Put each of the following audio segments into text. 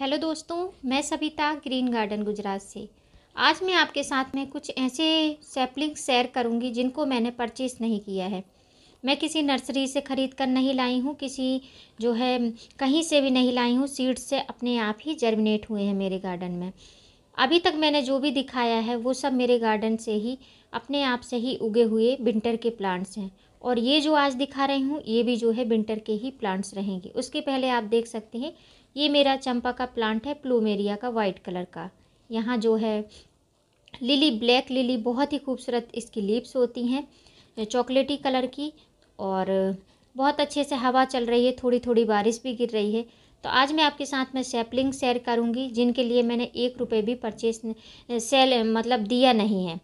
hello दोस्तों मैं Savita green garden Gujarat से आज मैं आपके साथ में कुछ ऐसे सैपलिंग शेयर करूंगी जिनको मैंने परचेस नहीं किया है मैं किसी नर्सरी से ख़रीद कर नहीं लाई हूँ किसी जो है कहीं से भी नहीं लाई हूँ सीड्स से अपने आप ही जर्मिनेट हुए हैं मेरे गार्डन में अभी तक मैंने जो भी दिखाया है वो सब मेरे गार्डन से ही अपने आप से ही उगे हुए विंटर के प्लांट्स हैं और ये जो आज दिखा रही हूँ ये भी जो है विंटर के ही प्लांट्स रहेंगे उसके पहले आप देख सकते हैं ये मेरा चंपा का प्लांट है प्लूमेरिया का वाइट कलर का यहाँ जो है लिली ब्लैक लिली बहुत ही खूबसूरत इसकी लीप्स होती हैं चॉकलेटी कलर की और बहुत अच्छे से हवा चल रही है थोड़ी थोड़ी बारिश भी गिर रही है तो आज मैं आपके साथ में सैपलिंग शेयर करूँगी जिनके लिए मैंने एक रुपये भी परचेस सेल मतलब दिया नहीं है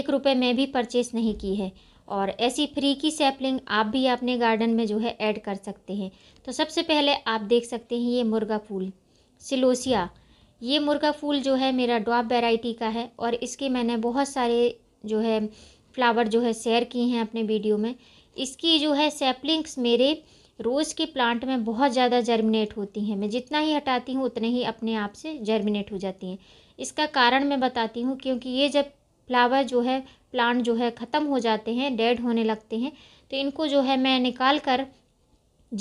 एक रुपये मैं भी परचेस नहीं की है और ऐसी फ्री की सैपलिंग आप भी अपने गार्डन में जो है ऐड कर सकते हैं तो सबसे पहले आप देख सकते हैं ये मुर्गा फूल सिलोसिया ये मुर्गा फूल जो है मेरा डॉप वेराइटी का है और इसके मैंने बहुत सारे जो है फ्लावर जो है शेयर किए हैं अपने वीडियो में इसकी जो है सैपलिंग्स मेरे रोज़ के प्लांट में बहुत ज़्यादा जर्मिनेट होती हैं मैं जितना ही हटाती हूँ उतने ही अपने आप से जर्मिनेट हो जाती हैं इसका कारण मैं बताती हूँ क्योंकि ये जब फ्लावर जो है प्लांट जो है ख़त्म हो जाते हैं डेड होने लगते हैं तो इनको जो है मैं निकाल कर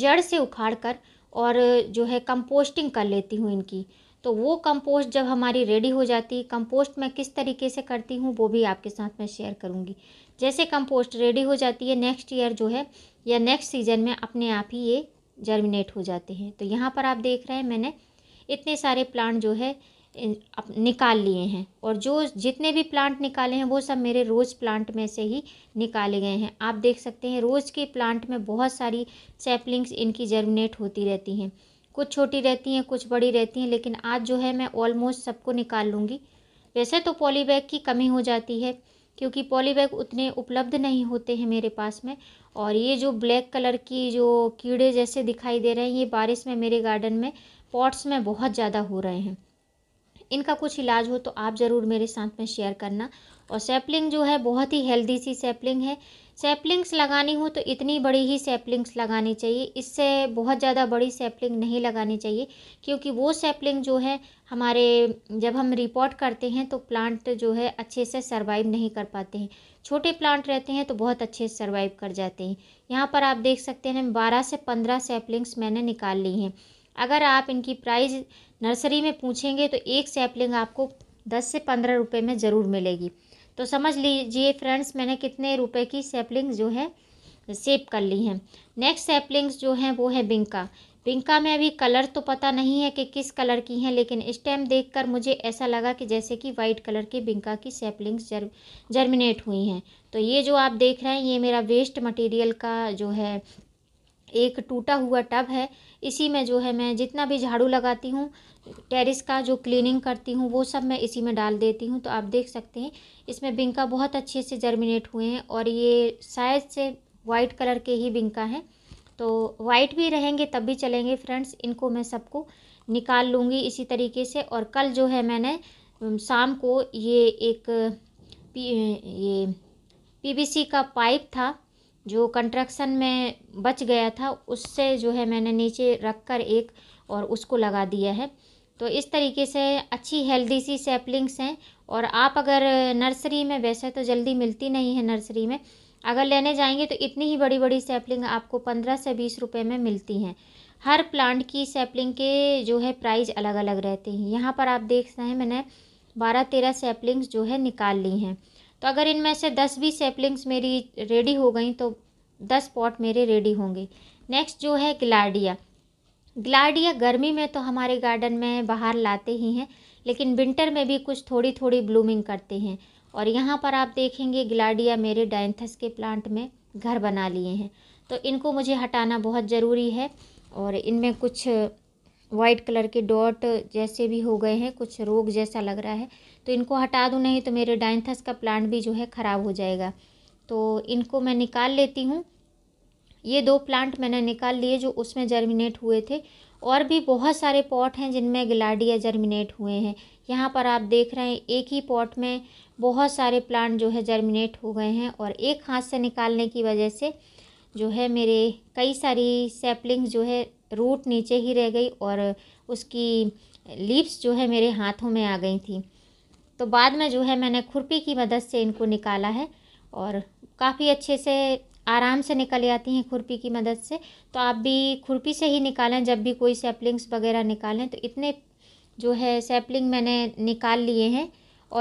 जड़ से उखाड़ कर और जो है कंपोस्टिंग कर लेती हूँ इनकी तो वो कंपोस्ट जब हमारी रेडी हो जाती है कंपोस्ट मैं किस तरीके से करती हूँ वो भी आपके साथ मैं शेयर करूँगी जैसे कंपोस्ट रेडी हो जाती है नेक्स्ट ईयर जो है या नेक्स्ट सीज़न में अपने आप ही ये जर्मिनेट हो जाते हैं तो यहाँ पर आप देख रहे हैं मैंने इतने सारे प्लांट जो है निकाल लिए हैं और जो जितने भी प्लांट निकाले हैं वो सब मेरे रोज़ प्लांट में से ही निकाले गए हैं आप देख सकते हैं रोज़ के प्लांट में बहुत सारी सैपलिंग्स इनकी जर्मिनेट होती रहती हैं कुछ छोटी रहती हैं कुछ बड़ी रहती हैं लेकिन आज जो है मैं ऑलमोस्ट सबको निकाल लूँगी वैसे तो पॉलीबैग की कमी हो जाती है क्योंकि पॉलीबैग उतने उपलब्ध नहीं होते हैं मेरे पास में और ये जो ब्लैक कलर की जो कीड़े जैसे दिखाई दे रहे हैं ये बारिश में मेरे गार्डन में पॉट्स में बहुत ज़्यादा हो रहे हैं इनका कुछ इलाज हो तो आप ज़रूर मेरे साथ में शेयर करना और सैपलिंग जो है बहुत ही हेल्दी सी सैपलिंग है सैपलिंग्स लगानी हो तो इतनी बड़ी ही सैपलिंग्स लगानी चाहिए इससे बहुत ज़्यादा बड़ी सैपलिंग नहीं लगानी चाहिए क्योंकि वो सैपलिंग जो है हमारे जब हम रिपोर्ट करते हैं तो प्लांट जो है अच्छे से सर्वाइव नहीं कर पाते हैं छोटे प्लांट रहते हैं तो बहुत अच्छे से सर्वाइव कर जाते हैं यहाँ पर आप देख सकते हैं बारह से पंद्रह सैपलिंग्स मैंने निकाल ली हैं अगर आप इनकी प्राइस नर्सरी में पूछेंगे तो एक सैपलिंग आपको दस से पंद्रह रुपये में ज़रूर मिलेगी तो समझ लीजिए फ्रेंड्स मैंने कितने रुपए की सैपलिंग्स जो है सेव कर ली हैं नेक्स्ट सैपलिंग्स जो हैं वो है बिंका बिंका में अभी कलर तो पता नहीं है कि किस कलर की हैं लेकिन इस टाइम देखकर मुझे ऐसा लगा कि जैसे कि वाइट कलर की बिंका की सैपलिंग्स जर जर्मिनेट हुई हैं तो ये जो आप देख रहे हैं ये मेरा वेस्ट मटेरियल का जो है एक टूटा हुआ टब है इसी में जो है मैं जितना भी झाड़ू लगाती हूँ टेरिस का जो क्लीनिंग करती हूँ वो सब मैं इसी में डाल देती हूँ तो आप देख सकते हैं इसमें बिंका बहुत अच्छे से जर्मिनेट हुए हैं और ये शायद से वाइट कलर के ही बिंका हैं तो वाइट भी रहेंगे तब भी चलेंगे फ्रेंड्स इनको मैं सबको निकाल लूँगी इसी तरीके से और कल जो है मैंने शाम को ये एक पी, ये पी का पाइप था जो कंट्रक्शन में बच गया था उससे जो है मैंने नीचे रख कर एक और उसको लगा दिया है तो इस तरीके से अच्छी हेल्दी सी सैपलिंग्स हैं और आप अगर नर्सरी में वैसे तो जल्दी मिलती नहीं है नर्सरी में अगर लेने जाएंगे तो इतनी ही बड़ी बड़ी सैपलिंग आपको पंद्रह से बीस रुपए में मिलती हैं हर प्लांट की सैपलिंग के जो है प्राइस अलग अलग रहते हैं यहाँ पर आप देख रहे हैं मैंने बारह तेरह सैपलिंग्स जो है निकाल ली हैं तो अगर इनमें से दस भी सेपलिंग्स मेरी रेडी हो गई तो दस पॉट मेरे रेडी होंगे नेक्स्ट जो है ग्लाडिया ग्लाडिया गर्मी में तो हमारे गार्डन में बाहर लाते ही हैं लेकिन विंटर में भी कुछ थोड़ी थोड़ी ब्लूमिंग करते हैं और यहाँ पर आप देखेंगे ग्लाडिया मेरे डाइंथस के प्लांट में घर बना लिए हैं तो इनको मुझे हटाना बहुत ज़रूरी है और इनमें कुछ वाइट कलर के डॉट जैसे भी हो गए हैं कुछ रोग जैसा लग रहा है तो इनको हटा दूँ नहीं तो मेरे डाइंथस का प्लांट भी जो है ख़राब हो जाएगा तो इनको मैं निकाल लेती हूँ ये दो प्लांट मैंने निकाल लिए जो उसमें जर्मिनेट हुए थे और भी बहुत सारे पॉट हैं जिनमें गिलाडिया जर्मिनेट हुए हैं यहाँ पर आप देख रहे हैं एक ही पॉट में बहुत सारे प्लांट जो है जर्मिनेट हो गए हैं और एक हाथ से निकालने की वजह से जो है मेरे कई सारी सेपलिंग्स जो है रूट नीचे ही रह गई और उसकी लीव्स जो है मेरे हाथों में आ गई थी तो बाद में जो है मैंने खुरपी की मदद से इनको निकाला है और काफ़ी अच्छे से आराम से निकल जाती हैं खुरपी की मदद से तो आप भी खुरपी से ही निकालें जब भी कोई सैपलिंग्स वगैरह निकालें तो इतने जो है सैपलिंग मैंने निकाल लिए हैं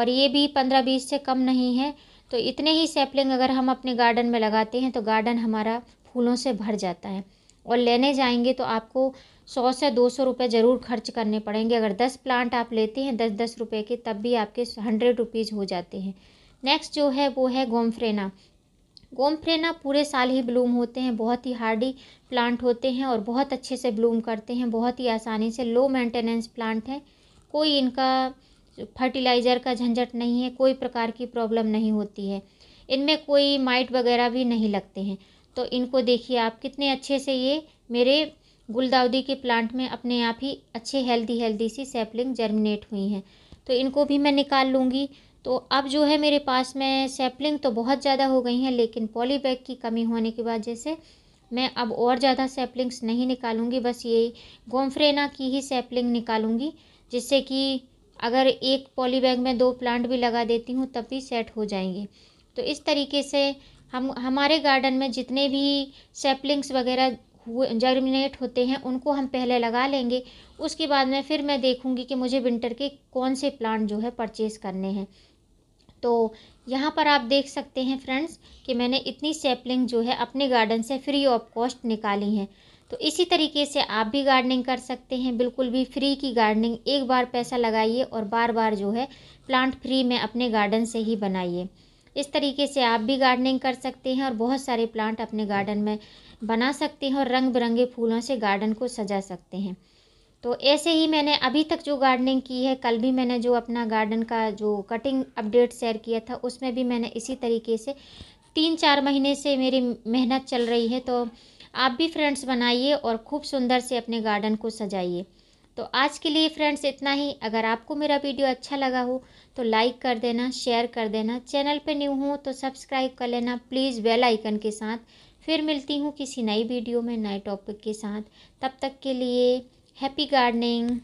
और ये भी पंद्रह बीस से कम नहीं है तो इतने ही सैपलिंग अगर हम अपने गार्डन में लगाते हैं तो गार्डन हमारा फूलों से भर जाता है और लेने जाएंगे तो आपको सौ से दो सौ रुपये ज़रूर खर्च करने पड़ेंगे अगर दस प्लांट आप लेते हैं दस दस रुपये के तब भी आपके हंड्रेड रुपीज़ हो जाते हैं नेक्स्ट जो है वो है गोमफ्रेना गोमफ्रेना पूरे साल ही ब्लूम होते हैं बहुत ही हार्डी प्लांट होते हैं और बहुत अच्छे से ब्लूम करते हैं बहुत ही आसानी से लो मेंटेनेंस प्लांट है कोई इनका फर्टिलाइज़र का झंझट नहीं है कोई प्रकार की प्रॉब्लम नहीं होती है इनमें कोई माइट वगैरह भी नहीं लगते हैं तो इनको देखिए आप कितने अच्छे से ये मेरे गुलदाउदी के प्लांट में अपने आप ही अच्छे हेल्दी हेल्दी सी सैपलिंग जर्मिनेट हुई हैं तो इनको भी मैं निकाल लूँगी तो अब जो है मेरे पास में सैपलिंग तो बहुत ज़्यादा हो गई हैं लेकिन पॉलीबैग की कमी होने की वजह से मैं अब और ज़्यादा सैपलिंग्स नहीं निकालूंगी बस यही गोमफ्रेना की ही सैपलिंग निकालूंगी जिससे कि अगर एक पॉली बैग में दो प्लांट भी लगा देती हूँ तब भी सेट हो जाएंगे तो इस तरीके से हम हमारे गार्डन में जितने भी सेपलिंग्स वगैरह हुए जर्मिनेट होते हैं उनको हम पहले लगा लेंगे उसके बाद में फिर मैं देखूँगी कि मुझे विंटर के कौन से प्लांट जो है परचेज करने हैं तो यहाँ पर आप देख सकते हैं फ्रेंड्स कि मैंने इतनी सेपलिंग जो है अपने गार्डन से फ्री ऑफ कॉस्ट निकाली हैं तो इसी तरीके से आप भी गार्डनिंग कर सकते हैं बिल्कुल भी फ्री की गार्डनिंग एक बार पैसा लगाइए और बार बार जो है प्लांट फ्री में अपने गार्डन से ही बनाइए इस तरीके से आप भी गार्डनिंग कर सकते हैं और बहुत सारे प्लांट अपने गार्डन में बना सकते हैं और रंग बिरंगे फूलों से गार्डन को सजा सकते हैं तो ऐसे ही मैंने अभी तक जो गार्डनिंग की है कल भी मैंने जो अपना गार्डन का जो कटिंग अपडेट शेयर किया था उसमें भी मैंने इसी तरीके से तीन चार महीने से मेरी मेहनत चल रही है तो आप भी फ्रेंड्स बनाइए और खूब सुंदर से अपने गार्डन को सजाइए तो आज के लिए फ्रेंड्स इतना ही अगर आपको मेरा वीडियो अच्छा लगा हो तो लाइक कर देना शेयर कर देना चैनल पे न्यू हो तो सब्सक्राइब कर लेना प्लीज़ बेल आइकन के साथ फिर मिलती हूँ किसी नई वीडियो में नए टॉपिक के साथ तब तक के लिए हैप्पी गार्डनिंग